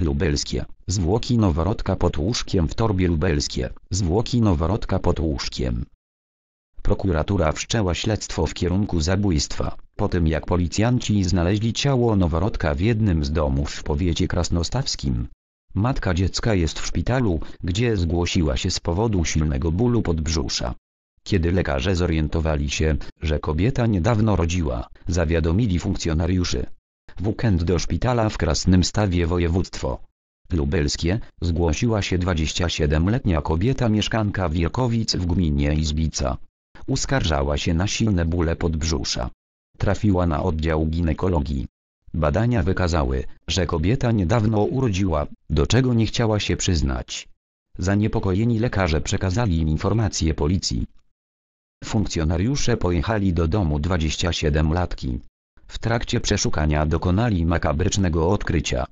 lubelskie, zwłoki noworodka pod łóżkiem w torbie lubelskie, zwłoki noworodka pod łóżkiem. Prokuratura wszczęła śledztwo w kierunku zabójstwa, po tym jak policjanci znaleźli ciało noworodka w jednym z domów w powiecie krasnostawskim. Matka dziecka jest w szpitalu, gdzie zgłosiła się z powodu silnego bólu podbrzusza. Kiedy lekarze zorientowali się, że kobieta niedawno rodziła, zawiadomili funkcjonariuszy, weekend do szpitala w Krasnym Stawie województwo lubelskie, zgłosiła się 27-letnia kobieta mieszkanka Wiekowic w gminie Izbica. Uskarżała się na silne bóle podbrzusza. Trafiła na oddział ginekologii. Badania wykazały, że kobieta niedawno urodziła, do czego nie chciała się przyznać. Zaniepokojeni lekarze przekazali im informacje policji. Funkcjonariusze pojechali do domu 27-latki. W trakcie przeszukania dokonali makabrycznego odkrycia.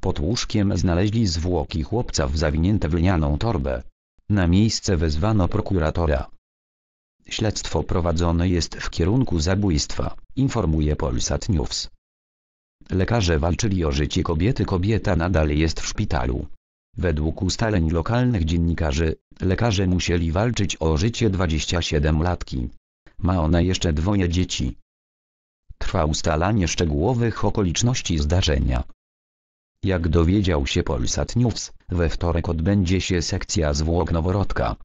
Pod łóżkiem znaleźli zwłoki chłopca w zawinięte w lnianą torbę. Na miejsce wezwano prokuratora. Śledztwo prowadzone jest w kierunku zabójstwa, informuje Polsat News. Lekarze walczyli o życie kobiety kobieta nadal jest w szpitalu. Według ustaleń lokalnych dziennikarzy, lekarze musieli walczyć o życie 27-latki. Ma ona jeszcze dwoje dzieci trwa ustalanie szczegółowych okoliczności zdarzenia. Jak dowiedział się Polsat News, we wtorek odbędzie się sekcja zwłok noworodka.